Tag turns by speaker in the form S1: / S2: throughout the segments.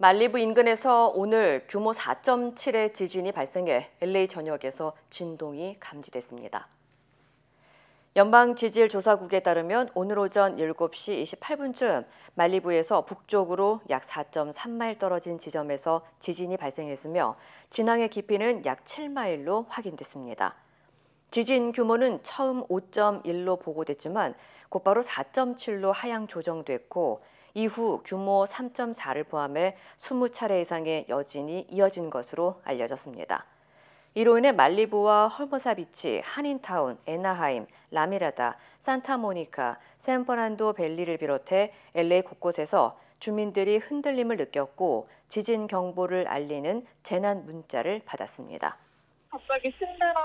S1: 말리부 인근에서 오늘 규모 4.7의 지진이 발생해 LA 전역에서 진동이 감지됐습니다. 연방지질조사국에 따르면 오늘 오전 7시 28분쯤 말리부에서 북쪽으로 약 4.3마일 떨어진 지점에서 지진이 발생했으며 진앙의 깊이는 약 7마일로 확인됐습니다. 지진 규모는 처음 5.1로 보고됐지만 곧바로 4.7로 하향 조정됐고 이후 규모 3.4를 포함해 20차례 이상의 여진이 이어진 것으로 알려졌습니다. 이로 인해 말리부와 헐머사 비치, 한인타운, 에나하임, 라미라다, 산타모니카, 샌퍼란도 밸리를 비롯해 LA 곳곳에서 주민들이 흔들림을 느꼈고 지진 경보를 알리는 재난 문자를 받았습니다.
S2: 갑자기 침대랑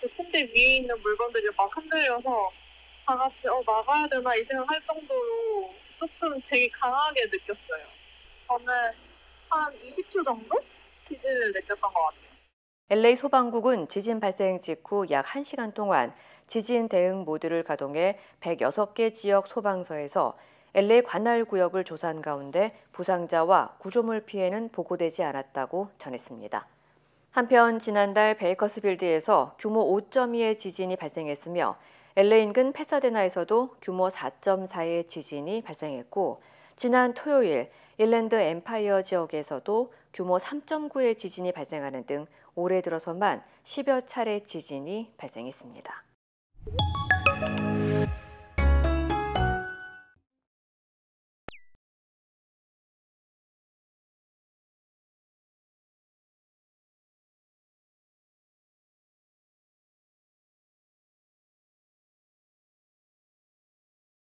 S2: 그 침대 위에 있는 물건들이 막 흔들려서 다 같이 어 나가야 되나 이 생각할 정도로 조금 되게 강하게 느꼈어요. 저는 한 20초 정도 지진을 느꼈던 것 같아요.
S1: LA 소방국은 지진 발생 직후 약 1시간 동안 지진 대응 모드를 가동해 106개 지역 소방서에서 LA 관할 구역을 조사한 가운데 부상자와 구조물 피해는 보고되지 않았다고 전했습니다. 한편 지난달 베이커스빌드에서 규모 5.2의 지진이 발생했으며 LA 인근 페사데나에서도 규모 4.4의 지진이 발생했고 지난 토요일 일랜드 엠파이어 지역에서도 규모 3.9의 지진이 발생하는 등 올해 들어서만 10여 차례 지진이 발생했습니다.